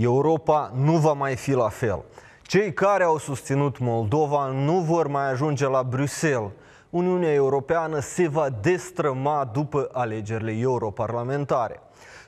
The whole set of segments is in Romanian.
Europa nu va mai fi la fel. Cei care au susținut Moldova nu vor mai ajunge la Bruxelles. Uniunea Europeană se va destrăma după alegerile europarlamentare.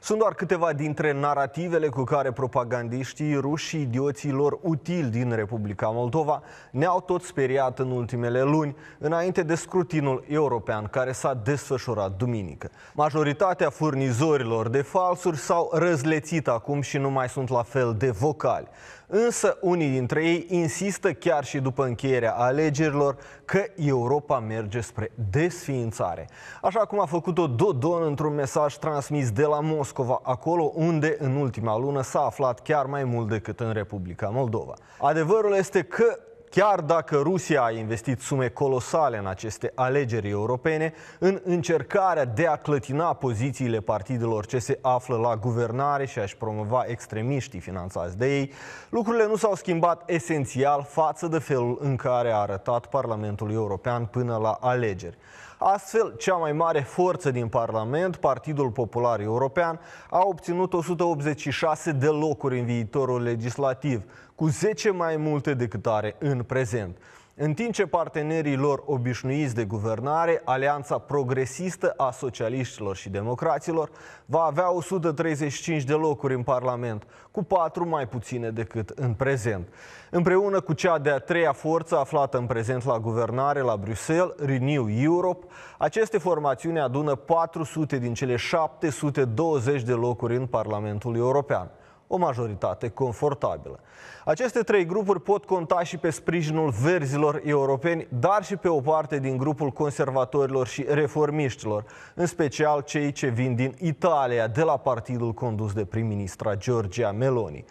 Sunt doar câteva dintre narativele cu care propagandiștii rușii idioților utili din Republica Moldova ne-au tot speriat în ultimele luni, înainte de scrutinul european care s-a desfășurat duminică. Majoritatea furnizorilor de falsuri s-au răzlețit acum și nu mai sunt la fel de vocali. Însă unii dintre ei insistă chiar și după încheierea alegerilor că Europa merge spre desființare. Așa cum a făcut-o Dodon într-un mesaj transmis de la Moscova, acolo unde în ultima lună s-a aflat chiar mai mult decât în Republica Moldova. Adevărul este că Chiar dacă Rusia a investit sume colosale în aceste alegeri europene, în încercarea de a clătina pozițiile partidelor ce se află la guvernare și a-și promova extremiștii finanțați de ei, lucrurile nu s-au schimbat esențial față de felul în care a arătat Parlamentul European până la alegeri. Astfel, cea mai mare forță din Parlament, Partidul Popular European, a obținut 186 de locuri în viitorul legislativ, cu 10 mai multe decât are în prezent. În timp ce partenerii lor obișnuiți de guvernare, Alianța Progresistă a Socialiștilor și Democraților, va avea 135 de locuri în Parlament, cu patru mai puține decât în prezent. Împreună cu cea de-a treia forță aflată în prezent la guvernare la Bruxelles, Renew Europe, aceste formațiuni adună 400 din cele 720 de locuri în Parlamentul European o majoritate confortabilă. Aceste trei grupuri pot conta și pe sprijinul verzilor europeni, dar și pe o parte din grupul conservatorilor și reformiștilor, în special cei ce vin din Italia, de la partidul condus de prim-ministra Giorgia Meloni.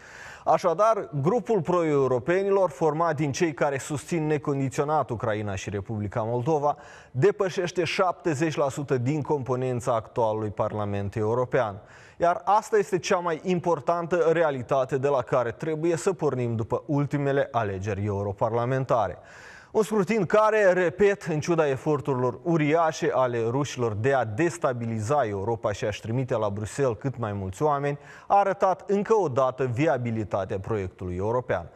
Așadar, grupul pro-europenilor, format din cei care susțin necondiționat Ucraina și Republica Moldova, depășește 70% din componența actualului Parlament European. Iar asta este cea mai importantă realitate de la care trebuie să pornim după ultimele alegeri europarlamentare. Un scrutin care, repet, în ciuda eforturilor uriașe ale rușilor de a destabiliza Europa și a-și trimite la Bruxelles cât mai mulți oameni, a arătat încă o dată viabilitatea proiectului european.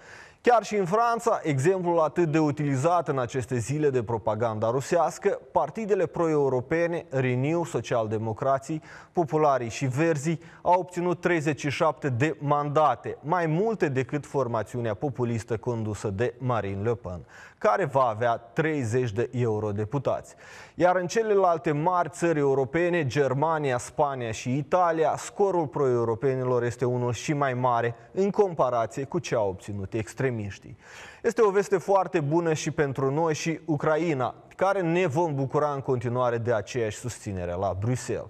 Chiar și în Franța, exemplul atât de utilizat în aceste zile de propaganda rusească, partidele pro-europene, Renew, Socialdemocrații, Popularii și Verzii, au obținut 37 de mandate, mai multe decât formațiunea populistă condusă de Marine Le Pen, care va avea 30 de eurodeputați. Iar în celelalte mari țări europene, Germania, Spania și Italia, scorul pro-europenilor este unul și mai mare în comparație cu ce au obținut extrem extremiștii. Este o veste foarte bună și pentru noi și Ucraina, care ne vom bucura în continuare de aceeași susținere la Bruxelles.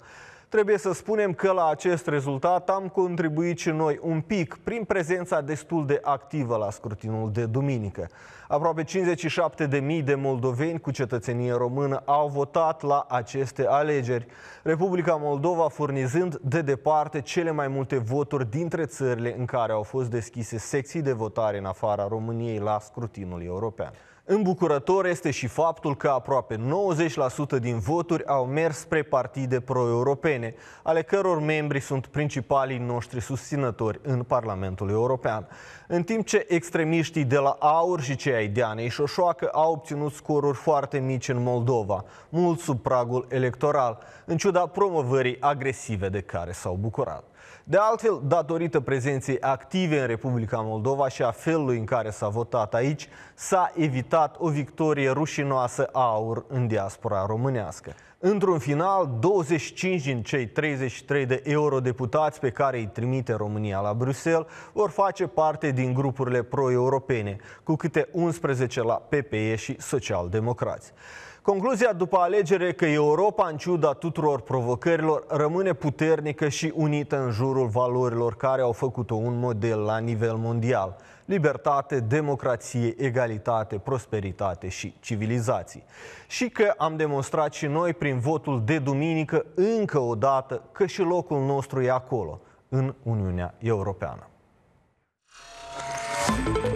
Trebuie să spunem că la acest rezultat am contribuit și noi un pic prin prezența destul de activă la scrutinul de duminică. Aproape 57.000 de moldoveni cu cetățenie română au votat la aceste alegeri, Republica Moldova furnizând de departe cele mai multe voturi dintre țările în care au fost deschise secții de votare în afara României la scrutinul european. Îmbucurător este și faptul că aproape 90% din voturi au mers spre partide pro-europene, ale căror membri sunt principalii noștri susținători în Parlamentul European. În timp ce extremiștii de la Aur și cei ai Deanei Șoșoacă au obținut scoruri foarte mici în Moldova, mult sub pragul electoral, în ciuda promovării agresive de care s-au bucurat. De altfel, datorită prezenței active în Republica Moldova și a felului în care s-a votat aici, s-a evitat evitat o victorie rușinoasă aur în diaspora românească. Într-un final, 25 din cei 33 de eurodeputați pe care îi trimite România la Bruxelles vor face parte din grupurile pro-europene, cu câte 11 la PPE și social-democrați. Concluzia după alegere că Europa, în ciuda tuturor provocărilor, rămâne puternică și unită în jurul valorilor care au făcut-o un model la nivel mondial. Libertate, democrație, egalitate, prosperitate și civilizații. Și că am demonstrat și noi prin votul de duminică încă o dată că și locul nostru e acolo, în Uniunea Europeană. Thank you.